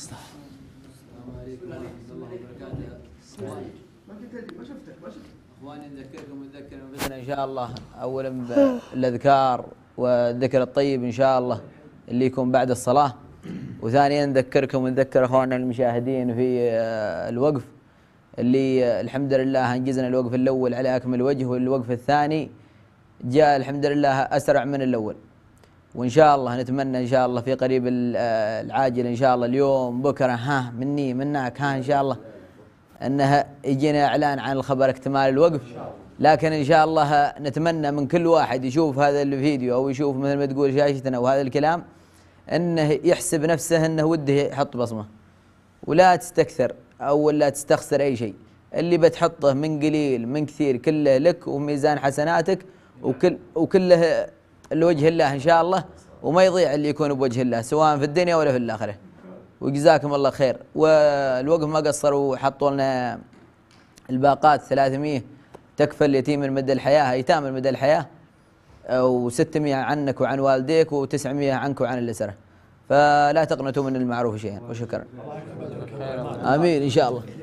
السلام عليكم ورحمه الله وبركاته ما شفتك ما شفتك اخواني نذكركم ونذكر انفسنا ان شاء الله اولا بالاذكار والذكر الطيب ان شاء الله اللي يكون بعد الصلاه وثانيا نذكركم ونذكر اخواننا المشاهدين في آه، الوقف اللي آه، الحمد لله انجزنا الوقف الاول على اكمل وجه والوقف الثاني جاء الحمد لله اسرع من الاول وان شاء الله نتمنى ان شاء الله في قريب آه، العاجل ان شاء الله اليوم بكره ها مني منك ها ان شاء الله انها يجينا اعلان عن الخبر اكتمال الوقف لكن ان شاء الله نتمنى من كل واحد يشوف هذا الفيديو او يشوف مثل ما تقول شاشتنا وهذا الكلام انه يحسب نفسه انه وده يحط بصمه ولا تستكثر او لا تستخسر اي شيء اللي بتحطه من قليل من كثير كله لك وميزان حسناتك وكل وكله لوجه الله إن شاء الله وما يضيع اللي يكون بوجه الله سواء في الدنيا ولا في الآخرة وجزاكم الله خير والوقف ما قصروا وحطوا لنا الباقات 300 تكفل اليتيم من مدى الحياة أيتام من مدى الحياة و600 عنك وعن والديك و900 عنك وعن الأسرة فلا تقنطوا من المعروف شيئا وشكرا آمين إن شاء الله